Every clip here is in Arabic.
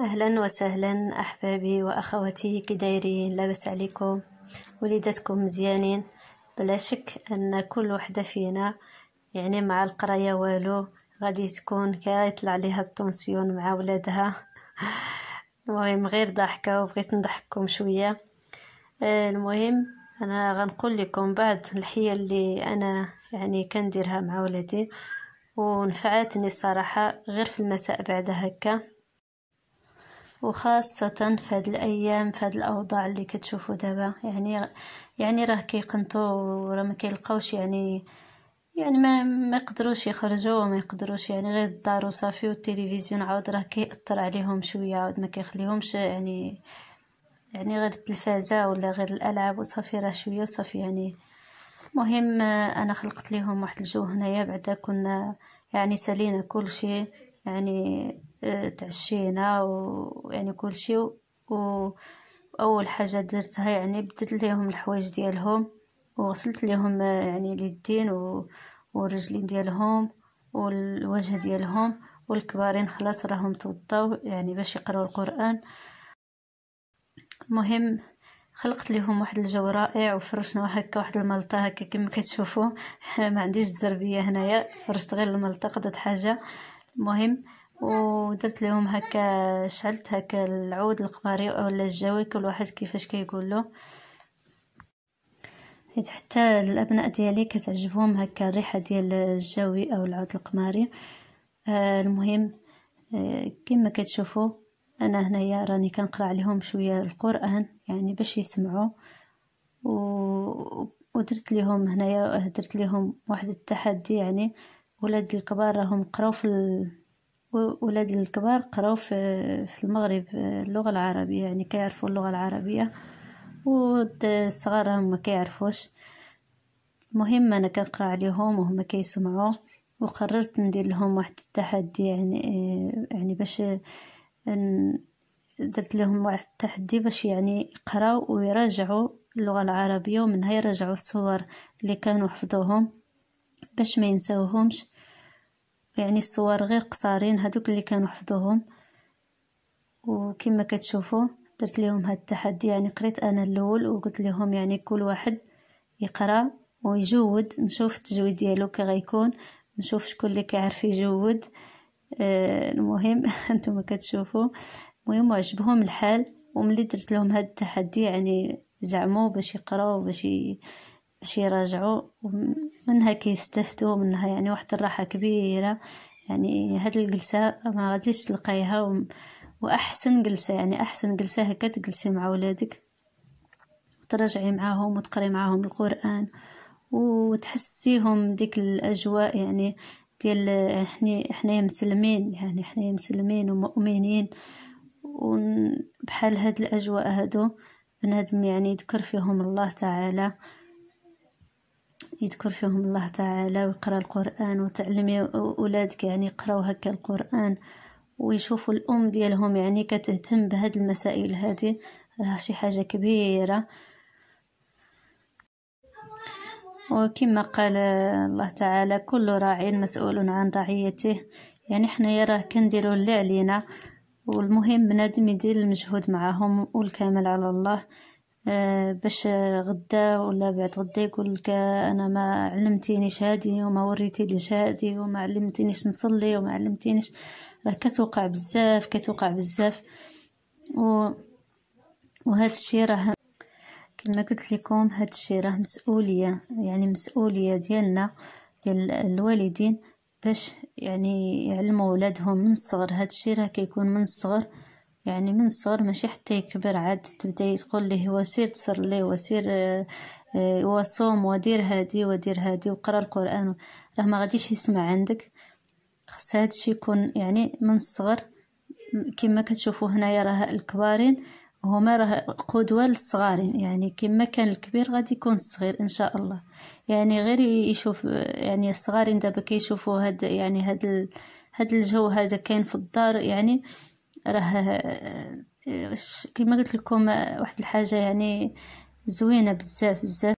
أهلا وسهلا أحبابي وأخواتي كي دايرين لاباس عليكم وليداتكم مزيانين بلا شك أن كل وحدة فينا يعني مع القراية والو غادي تكون كيطلع ليها الطونسيون مع ولادها المهم غير ضحكة وبغيت نضحككم شوية آه، المهم أنا غنقول لكم بعض الحيل اللي أنا يعني كنديرها مع ولادي ونفعتني الصراحة غير في المساء بعد هكا وخاصة هاد الأيام في هاد الأوضاع اللي كتشوفوا دابا يعني يعني راه كيقنطوا وراه ما كيلقاوش يعني يعني ما ما يقدروش يخرجوا وما يقدروش يعني غير الدار وصافي والتلفزيون عاود راه كيأثر عليهم شويه عاود ما كيخليهمش يعني يعني غير التلفازه ولا غير الالعاب وصافي راه شويه صافي يعني مهم انا خلقت ليهم واحد الجو هنايا بعدا كنا يعني سالينا كل شيء يعني تعشينا ويعني كلشي و اول حاجه درتها يعني بدلت ليهم الحوايج ديالهم وغسلت ليهم يعني اليدين و... والرجلين ديالهم والوجه ديالهم والكبارين خلاص راهم توضاو يعني باش يقراو القران المهم خلقت لهم واحد الجو رائع وفرشنا هكا واحد الملطه هكا كما كتشوفوا ما عنديش الزربيه هنايا فرشت غير الملطه قدت حاجه المهم ودرت لهم هكا شعلت هكا العود القماري ولا الجوي كل واحد كيفاش كيقول له حيت حتى الابناء ديالي كتعجبهم هكا الريحه ديال الجوي او العود القماري آه المهم آه كما كتشوفوا انا هنايا راني كنقرا عليهم شويه القران يعني باش يسمعوا و... ودرت لهم هنايا درت لهم واحد التحدي يعني ولاد الكبار راهم قراو في ولادي الكبار قراو في المغرب اللغة العربية يعني كيعرفوا اللغة العربية والصغار هما كيعرفوش المهم انا كنقرا عليهم وهما كيسمعوا وقررت ندير لهم واحد التحدي يعني يعني باش درت لهم واحد التحدي باش يعني يقراو ويراجعوا اللغة العربية ومنها يراجعوا الصور اللي كانوا حفظوهم باش ما ينساوهمش يعني الصور غير قصارين هادوك اللي كانوا حفظوهم وكما كتشوفوا درت لهم هاد التحدي يعني قريت انا الاول وقلت لهم يعني كل واحد يقرا ويجود نشوف التجويد ديالو كي غيكون نشوف شكون اللي كيعرف يجود آه، المهم انتم كتشوفوا المهم عجبهم الحال وملي درت لهم هاد التحدي يعني زعموا باش يقراو باش ي... باش يراجعوا منها كيستفتوا منها يعني واحد الراحة كبيرة يعني هاد الجلسة ما غاديش تلقايها و... وأحسن جلسة يعني أحسن جلسة هكا تجلسي مع ولادك وتراجعي معاهم وتقري معاهم القرآن وتحسيهم ديك الأجواء يعني ديال احنا احنا مسلمين يعني احنا مسلمين ومؤمنين وبحال هاد الأجواء هادو بنادم يعني يذكر فيهم الله تعالى يذكر فيهم الله تعالى ويقرا القران وتعلمي اولادك يعني يقراو هكا القران ويشوفوا الام ديالهم يعني كتهتم بهاد المسائل هذه راه شي حاجه كبيره وكما قال الله تعالى كل راع مسؤول عن رعيته يعني حنايا راه كنديروا اللي علينا والمهم بنادم يدير المجهود معاهم والكامل على الله آه، باش غدا ولا بعد غدا يقول لك انا ما علمتينيش هادي وما وريتيليش هادي وما علمتينيش نصلي وما علمتينيش راه كتوقع بزاف كتوقع بزاف و وهذا الشيء راه كما قلت لكم هذا الشيء راه مسؤوليه يعني مسؤوليه ديالنا ديال الوالدين باش يعني يعلموا ولادهم من الصغر هذا الشيء راه كيكون من الصغر يعني من الصغر ماشي حتى يكبر عاد تبدا تقول ليه وسير تصر ليه وسير آه، وصوم ودير هادي ودير هادي وقرا القران راه ما غاديش يسمع عندك خص هادشي يكون يعني من الصغر كما كتشوفوا هنايا راه الكبارين هما راه قدوه للصغارين يعني كما كان الكبير غادي يكون الصغير ان شاء الله يعني غير يشوف يعني الصغارين دابا كيشوفوا هاد يعني هاد هاد الجو هذا كاين في الدار يعني راه آه، آه، كما قلت لكم آه، واحد الحاجه يعني زوينه بزاف بزاف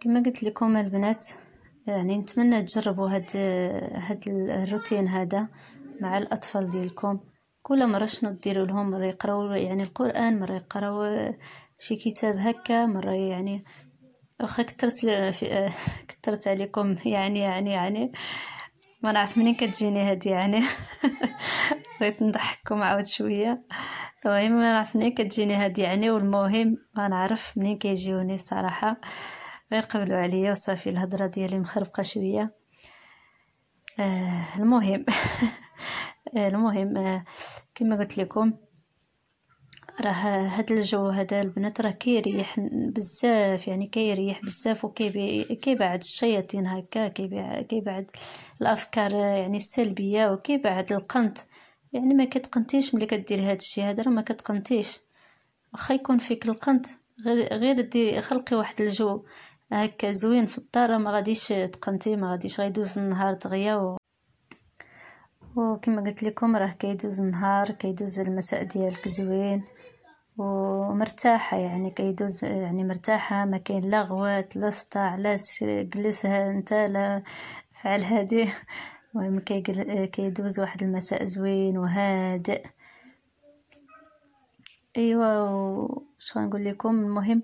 كما قلت لكم البنات يعني نتمنى تجربوا هاد هاد الروتين هذا مع الاطفال ديالكم كل مره شنو ديروا لهم مره يقراو يعني القران مره يقراو شي كتاب هكا مره يعني واخا كثرت كثرت عليكم يعني يعني يعني ما نعرف منين كتجيني هادي يعني بغيت نضحككم عاود شويه المهم ما نعرف منين كتجيني هادي يعني والمهم ما نعرف منين كيجيوني الصراحه غير قبلوا عليا وصافي الهضره ديالي مخربقه شويه آه المهم آه، المهم آه كما قلت لكم راه هاد الجو هذا البنات راه كيريح بزاف يعني كيريح بزاف وكيبعد الشياطين هكا كيبعد الافكار يعني السلبيه وكيبعد القنط يعني ما كتقنتيش ملي كدير هاد الشيء هذا راه ما كتقنتيش واخا يكون فيك القنط غير غير ديري خلقي واحد الجو هكا زوين في الدار ما غاديش تقنتي ما غاديش غيدوز النهار دغيا و... وكما قلت لكم راه كيدوز النهار كيدوز المساء ديالك زوين ومرتاحة يعني كيدوز يعني مرتاحة ما كاين لا غوات لا سطاع لا جلسها انت لا فعل هادي المهم كيدوز واحد المساء زوين وهادئ ايوا واش غنقول لكم المهم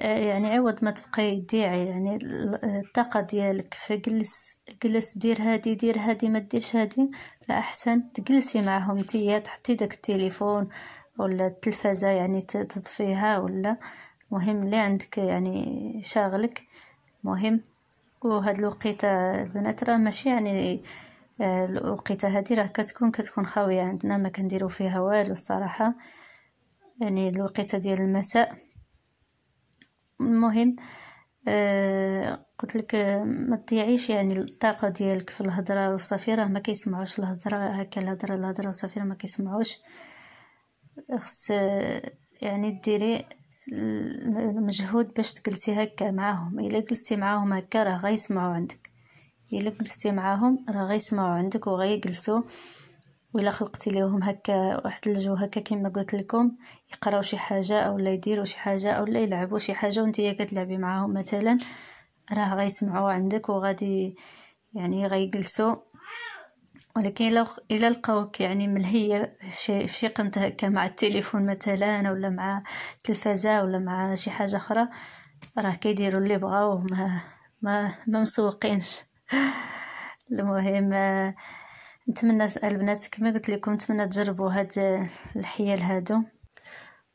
يعني عوض ما تبقى يديع يعني الطاقة ديالك فجلس جلس دير هادي دير هادي ما ديرش هادي لا احسن تجلسي معهم تيا تحطي داك التليفون ولا التلفازة يعني تطفيها ولا مهم اللي عندك يعني شاغلك مهم وهاد الوقيته البنات راه ماشي يعني آه، الوقيته هادي راه كتكون كتكون خاويه عندنا ما كنديرو فيها والو الصراحه يعني الوقيته ديال المساء المهم آه قلت لك آه، ما تضيعيش يعني الطاقه ديالك في الهضره وصافي راه ما كيسمعوش الهضره هكا الهضره الهضره وصافي راه ما كيسمعوش خص يعني ديري المجهود باش تجلسي هكا معاهم الا جلستي معاهم هكا راه غيسمعوا عندك الا جلستي معاهم راه غيسمعوا عندك وغيجلسوا ولا خلقتي ليهم هكا واحد الجو هكا كما قلت لكم يقراو شي حاجه اولا يديروا شي حاجه اولا يلعبوا شي حاجه وانتي كتلعبي معاهم مثلا راه غيسمعوا عندك وغادي يعني غيجلسوا ولكن الى إلا لقاوك يعني ملهية في شي قمت هكا مع التليفون مثلا ولا مع التلفازة ولا مع شي حاجة أخرى راه كيديروا اللي بغاو ما ما, ما مسوقينش المهم نتمنى البنات كما قلت لكم نتمنى تجربوا هاد الحيل هادو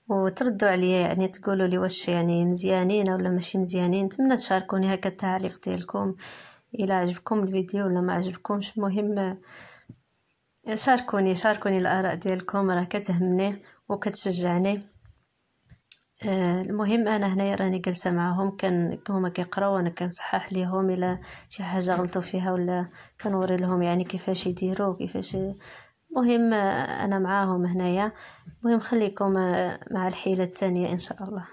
وتردوا عليا يعني تقولوا لي واش يعني مزيانين ولا ماشي مزيانين نتمنى تشاركوني هكا التعليق ديالكم الى عجبكم الفيديو ولا ما عجبكمش المهم شاركوني شاركوني الاراء ديالكم راه كتهمني وكتشجعني آه، المهم انا هنايا راني جالسه معاهم كان هما كيقراو وانا كنصحح ليهم الا شي حاجه غلطوا فيها ولا كنوري لهم يعني كيفاش يديروا كيفاش المهم آه، انا معاهم هنايا المهم خليكم آه، مع الحيله الثانيه ان شاء الله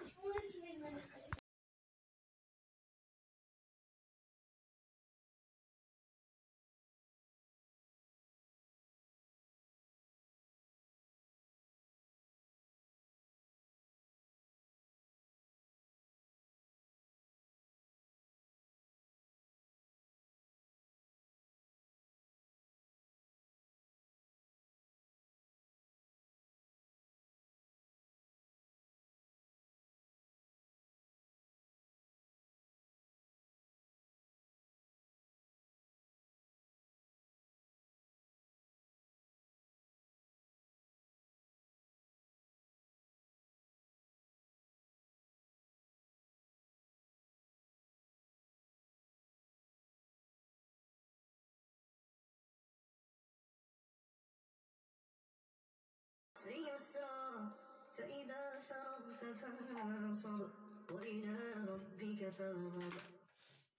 يسرا فإذا فرغت فانصب وإلى ربك فارغب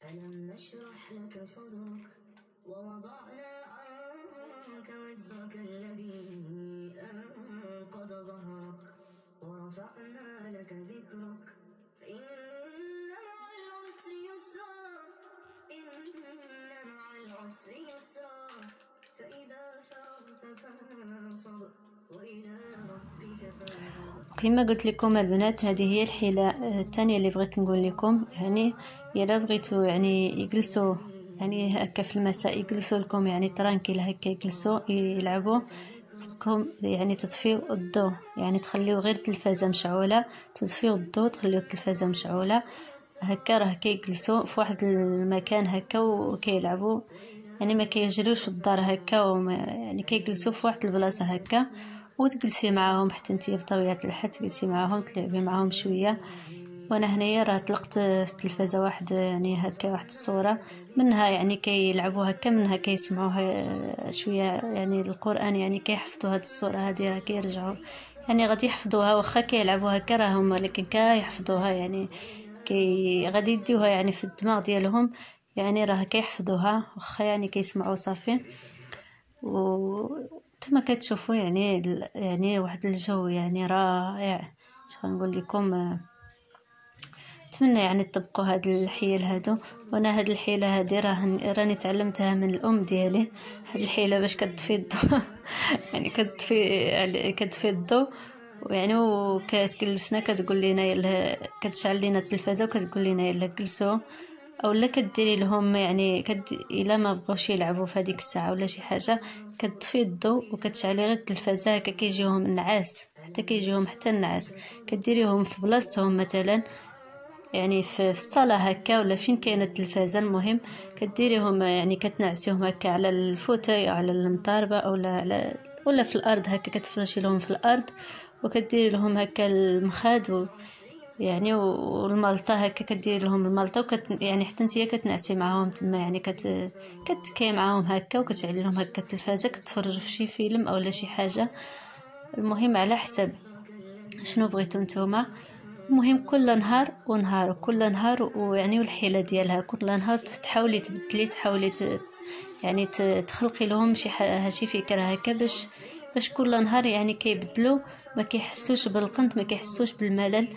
ألم نشرح لك صدرك ووضعنا عنك وزرك الذي أنت كما قلت لكم البنات هذه هي الحيله آه، الثانيه اللي بغيت نقول لكم يعني الا بغيتو يعني يجلسوا يعني هكا في المساء يجلسوا لكم يعني ترانكيل هكا يجلسوا يلعبوا خصكم يعني تطفيو الضو يعني تخليو غير التلفازه مشعوله تطفيو الضو تخليو التلفازه مشعوله هكا راه كيجلسوا في واحد المكان هكا وكيلعبوا يعني ما كيجريوش الدار هكا وما يعني كيجلسوا في واحد البلاصه هكا وتجلسي معاهم حتى انتي بطبيعة الحال تجلسي معاهم تلعبي معاهم شوية وانا هنايا راه طلقت في التلفازه واحد يعني هكا واحد الصوره منها يعني كيلعبوا هكا منها كيسمعوها شويه يعني القران يعني كيحفظوا هاد الصوره هادي راه كيرجعوا يعني غادي يحفظوها واخا كيلعبوا هكا راه هما لكن كيحفظوها يعني كي غادي يديوها يعني في الدماغ ديالهم يعني راه كيحفظوها واخا يعني كيسمعوا صافي و كما كتشوفوا يعني يعني واحد الجو يعني رائع اش غنقول لكم نتمنى يعني تطبقوا هاد الحيل هادو وانا هاد الحيله هادي راه راني تعلمتها من الام ديالي هاد الحيله باش كتطفي الضو يعني كتطفي يعني كتطفي الضو ويعني وكتجلسنا كتقول لينا يلا كتشعل لينا التلفازه وكتقول لينا يلا جلسوا او لا كديري لهم يعني كد الا ما بغوش يلعبوا في هذيك الساعه ولا شي حاجه كتطفي الضوء وكتشعلي غير التلفازه هكا كيجيهم النعاس حتى كيجيهم حتى النعاس كديريهم في بلاصتهم مثلا يعني في الصاله هكا ولا فين كاينه التلفازه المهم كديريهم يعني كتنعسيهم هكا على الفوتاي او على المطاربه لا على ولا في الارض هكا كتفرشي لهم في الارض وكديري لهم هكا المخاد يعني والمالطة هكا كدير لهم المالطة وكت يعني حتى نتيا كتنعسي معاهم تما يعني كت كتكي معاهم هكا وكتعلي لهم هكا التلفازة كتفرجوا في شي فيلم اولا شي حاجة المهم على حسب شنو بغيتو نتوما المهم كل نهار ونهار وكل نهار ويعني والحيلة ديالها كل نهار تحاولي تبدلي تحاولي ت... يعني تخلقي لهم شي ح... شي فكرة هكا باش باش كل نهار يعني كيبدلو ما كيحسوش بالقنت ما كيحسوش بالملل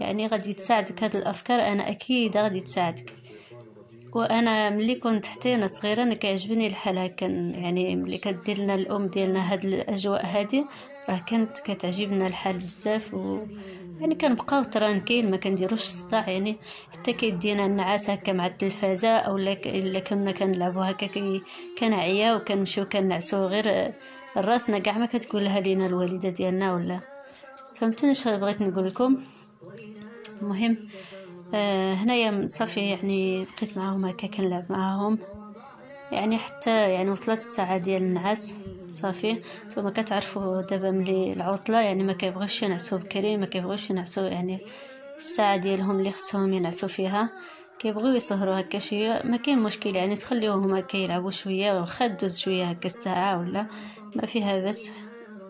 يعني غادي تساعدك هاد الافكار انا اكيد غادي تساعدك وانا ملي كنت حتى انا صغيره انا كيعجبني الحال هكا يعني ملي كدير لنا الام ديالنا هاد الاجواء هادي راه كانت كتعجبنا الحال بزاف و يعني كنبقاو ترانكيل ما كنديروش الصداع يعني حتى كيدينا النعاس هكا مع التلفازه اولا الا كنا كنلعبوا هكا كنعياو و كنمشيو كنعسو غير راسنا كاع ما كتقولها لينا الوالده ديالنا ولا فهمتوني شنو بغيت نقول لكم المهم آه، هنايا صافي يعني بقيت معاهم هكا كنلعب معاهم يعني حتى يعني وصلت الساعه ديال النعاس صافي نتوما كتعرفوا دابا ملي العطله يعني ما كيبغيوش ينعسوا بكري ما كيبغيوش ينعسوا يعني الساعه ديالهم اللي خصهم ينعسوا فيها كيبغيو يسهروا هكا شويه ما كاين مشكل يعني تخليوهم هكا يلعبوا شويه واخا دوز شويه هكا الساعه ولا ما فيها بس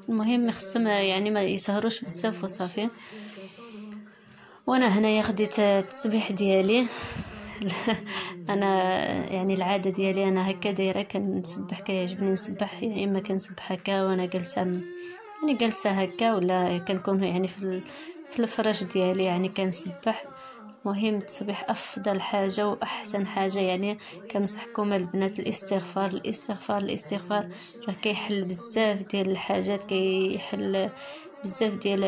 المهم خصهم يعني ما يسهروش بزاف وصافي وانا هنايا خديت آه، التصبيح ديالي انا يعني العاده ديالي انا هكا دايره كنسبح كيعجبني نسبح يا يعني اما كنسبح هكا وانا جالسه يعني جالسه هكا ولا كنكون يعني في في الفراش ديالي يعني كنسبح مهم التصبيح افضل حاجه واحسن حاجه يعني كنصحكم البنات الاستغفار الاستغفار الاستغفار راه كيحل بزاف ديال الحاجات كيحل بزاف ديال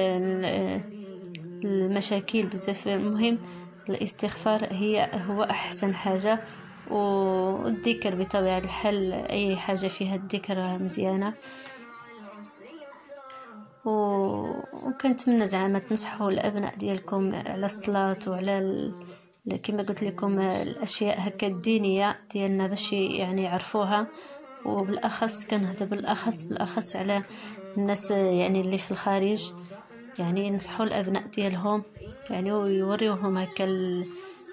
المشاكل بزاف المهم الاستغفار هي هو احسن حاجه والذكر بطبيعه الحال اي حاجه فيها الذكر مزيانه و... وكنتمنى زعما تنصحوا الابناء ديالكم على الصلاه وعلى ال... كما قلت لكم الاشياء هكا الدينيه ديالنا باش يعني يعرفوها وبالاخص كنهضر بالاخص بالاخص على الناس يعني اللي في الخارج يعني ينصحوا الأبناء ديالهم يعني ويوريوهم هكا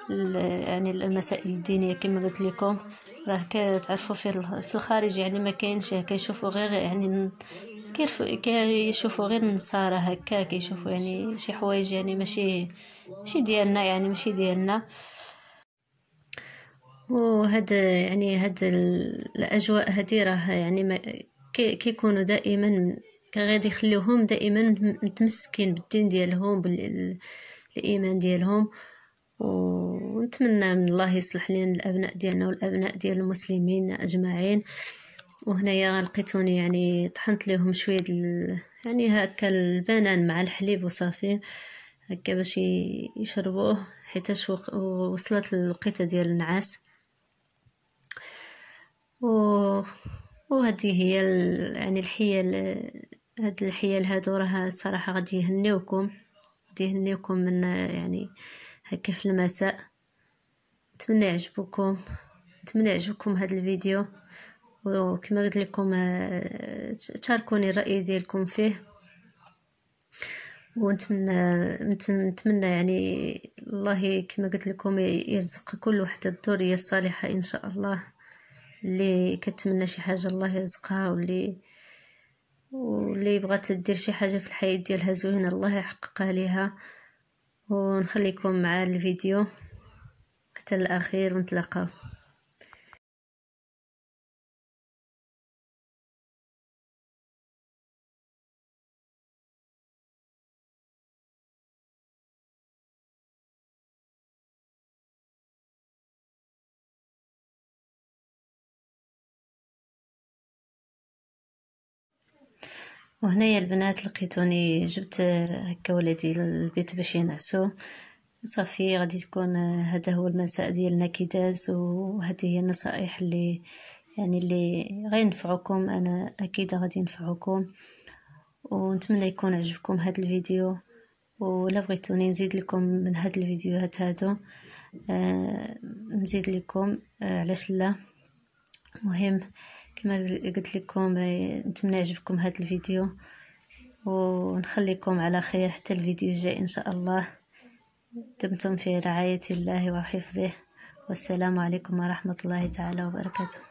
يعني المسائل الدينية كما قلت لكم راه كتعرفوا في, في الخارج يعني ما كاينش كيشوفوا غير يعني كيشوفوا غير النصارى هكا كيشوفوا يعني شي حوايج يعني ماشي ماشي ديالنا يعني ماشي ديالنا وهاد يعني هاد الاجواء هادي راه يعني كيكونوا دائما كان غادي يخليوهم دائما متمسكين بالدين ديالهم بالايمان ديالهم ونتمنى من الله يصلح لنا الابناء ديالنا والابناء ديال المسلمين اجمعين وهنايا لقيتوني يعني طحنت لهم شويه يعني هكا البنان مع الحليب وصافي هكا باش يشربوه حيتاش وصلت الوقيته ديال النعاس و وهذه هي يعني الحيه اللي... هاد الحيل هادو راه الصراحه غادي يهنيوكم غادي يهنيوكم من يعني هكا في المساء نتمنى يعجبوكم نتمنى يعجبكم هاد الفيديو وكما قلت لكم آه، تشاركوني الراي ديالكم فيه ونتمنى نتمنى يعني الله كما قلت لكم يرزق كل وحده الدوريه الصالحه ان شاء الله اللي كتمنى شي حاجه الله يرزقها واللي واللي بغات دير شي حاجه في الحياه ديالها زوينه الله يحققها ليها ونخليكم مع الفيديو حتى الاخير ونتلاقاو وهنايا البنات لقيتوني جبت هكا ولادي للبيت باش ينعسو صافي غادي تكون هذا هو المساء ديالنا كي داز وهذه هي النصائح اللي يعني اللي غينفعوكم انا اكيد غادي ينفعوكم ونتمنى يكون عجبكم هذا الفيديو ولا بغيتوني نزيد لكم من هاد الفيديوهات هادو آه نزيد لكم آه علاش لا مهم كما قلت لكم نتمنى يعجبكم هذا الفيديو ونخليكم على خير حتى الفيديو الجاي ان شاء الله دمتم في رعايه الله وحفظه والسلام عليكم ورحمه الله تعالى وبركاته